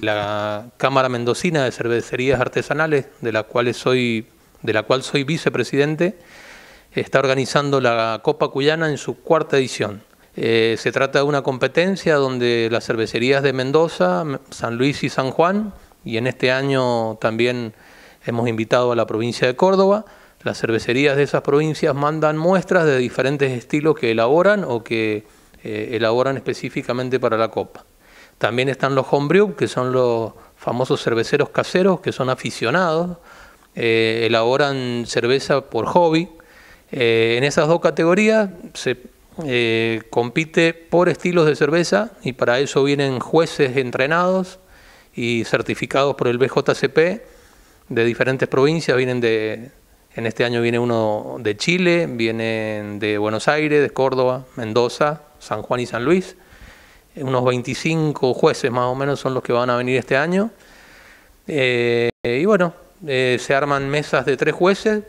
la Cámara Mendocina de Cervecerías Artesanales, de la cual soy, vicepresidente, está organizando la Copa Cuyana en su cuarta edición. Eh, se trata de una competencia donde las cervecerías de Mendoza, San Luis y San Juan, y en este año también hemos invitado a la provincia de Córdoba, las cervecerías de esas provincias mandan muestras de diferentes estilos que elaboran o que eh, elaboran específicamente para la copa. También están los homebrew, que son los famosos cerveceros caseros, que son aficionados, eh, elaboran cerveza por hobby. Eh, en esas dos categorías se eh, compite por estilos de cerveza y para eso vienen jueces entrenados y certificados por el BJCP de diferentes provincias. Vienen de, en este año viene uno de Chile, vienen de Buenos Aires, de Córdoba, Mendoza, San Juan y San Luis unos 25 jueces más o menos son los que van a venir este año. Eh, y bueno, eh, se arman mesas de tres jueces,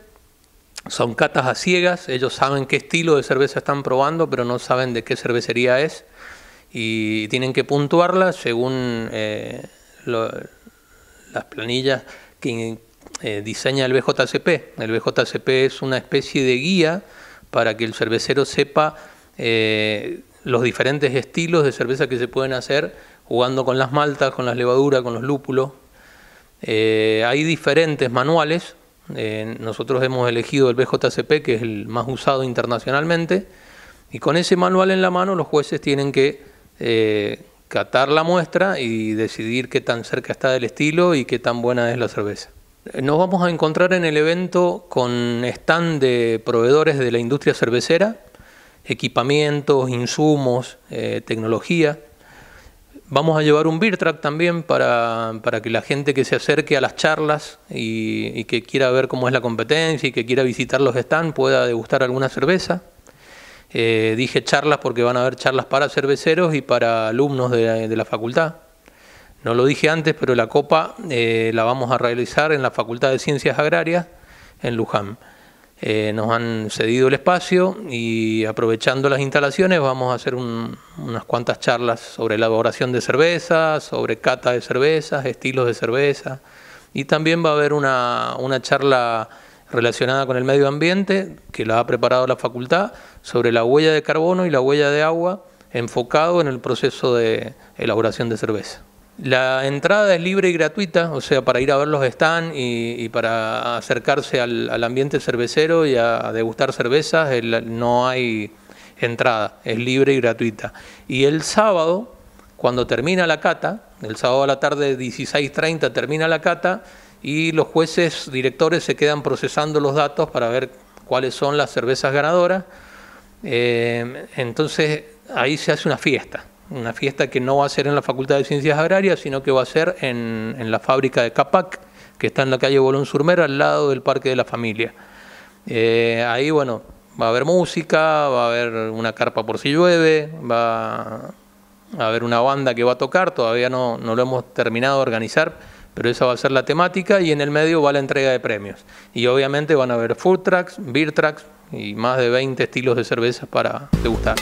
son catas a ciegas, ellos saben qué estilo de cerveza están probando, pero no saben de qué cervecería es y tienen que puntuarla según eh, las planillas que diseña el BJCP. El BJCP es una especie de guía para que el cervecero sepa los diferentes estilos de cerveza que se pueden hacer jugando con las maltas, con las levaduras, con los lúpulos. Eh, hay diferentes manuales. Eh, nosotros hemos elegido el BJCP, que es el más usado internacionalmente. Y con ese manual en la mano, los jueces tienen que eh, catar la muestra y decidir qué tan cerca está del estilo y qué tan buena es la cerveza. Nos vamos a encontrar en el evento con stand de proveedores de la industria cervecera equipamientos, insumos, eh, tecnología. Vamos a llevar un beer también para, que la gente que se acerque a las charlas y, que quiera ver cómo es la competencia y que quiera visitar los stands pueda degustar alguna cerveza. Eh, dije charlas porque van a haber charlas para cerveceros y para alumnos de la, facultad. No lo dije antes, pero la copa eh, la vamos a realizar en la Facultad de Ciencias Agrarias en Luján. Eh, nos han cedido el espacio y aprovechando las instalaciones vamos a hacer unas cuantas charlas sobre elaboración de cervezas, sobre cata de cervezas, estilos de cerveza y también va a haber una, una charla relacionada con el medio ambiente que la ha preparado la facultad sobre la huella de carbono y la huella de agua enfocado en el proceso de elaboración de cerveza. La entrada es libre y gratuita, o sea, para ir a ver los stands y, para acercarse al, ambiente cervecero y a, degustar cervezas, no hay entrada, es libre y gratuita. Y el sábado, cuando termina la cata, el sábado a la tarde 16.30 termina la cata y los jueces directores se quedan procesando los datos para ver cuáles son las cervezas ganadoras. Eh, entonces ahí se hace una fiesta una fiesta que no va a ser en la Facultad de Ciencias Agrarias, sino que va a ser en, la fábrica de Capac, que está en la calle Bolón Surmer, al lado del Parque de la Familia. Eh, ahí, bueno, va a haber música, va a haber una carpa por si llueve, va a haber una banda que va a tocar, todavía no, lo hemos terminado de organizar, pero esa va a ser la temática y en el medio va la entrega de premios. Y obviamente van a haber food trucks, beer trucks y más de 20 estilos de cervezas para degustar.